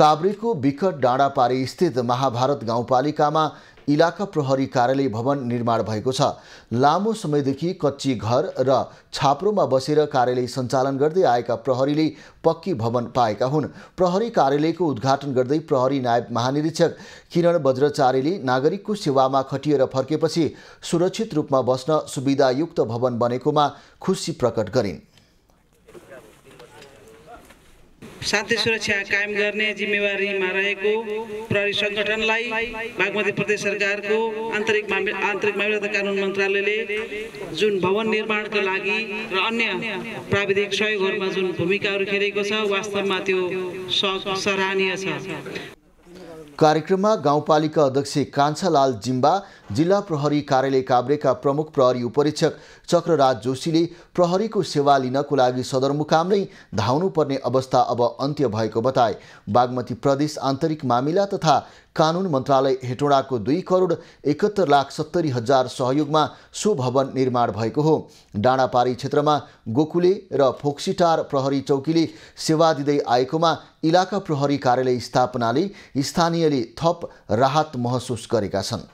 काभ्रेको विकट डाँडापारी स्थित महाभारत गाउँपालिकामा इलाका प्रहरी कार्यालय भवन निर्माण भएको छ लामो समयदेखि कच्ची घर र छाप्रोमा बसेर कार्यालय सञ्चालन गर्दै आएका प्रहरीले पक्की भवन पाएका हुन् प्रहरी कार्यालयको उद्घाटन गर्दै प्रहरी नायब महानिरीक्षक किरण बज्रचार्यले नागरिकको सेवामा खटिएर फर्केपछि सुरक्षित रूपमा बस्न सुविधायुक्त भवन बनेकोमा खुसी प्रकट गरिन् शान्ति सुरक्षा कायम गर्ने जिम्मेवारीमा रहेको प्रहरी सङ्गठनलाई बागमती प्रदेश सरकारको आन्तरिक मामि आन्तरिक मामिला तथा कानुन मन्त्रालयले जुन भवन निर्माणको लागि र अन्य प्राविधिक सहयोगहरूमा जुन भूमिकाहरू खेलेको छ वास्तवमा त्यो सराहनीय छ कार्यक्रममा गाउँपालिका अध्यक्ष कान्छालाल जिम्बा जिल्ला प्रहरी कार्यालय काभ्रेका प्रमुख प्रहरी उपरीक्षक चक्रराज जोशीले प्रहरीको सेवा लिनको लागि सदरमुकाम नै धाउनुपर्ने अवस्था अब अन्त्य भएको बताए बागमती प्रदेश आन्तरिक मामिला तथा कानुन मन्त्रालय हेटोडाको दुई करोड एकहत्तर लाख सत्तरी हजार सहयोगमा सो भवन निर्माण भएको हो डाँडापारी क्षेत्रमा गोकुले र फोक्सिटार प्रहरी चौकीले सेवा दिँदै आएकोमा इलाका प्रहरी कार्यालय स्थापनाले स्थानीयले थप राहत महसुस गरेका छन्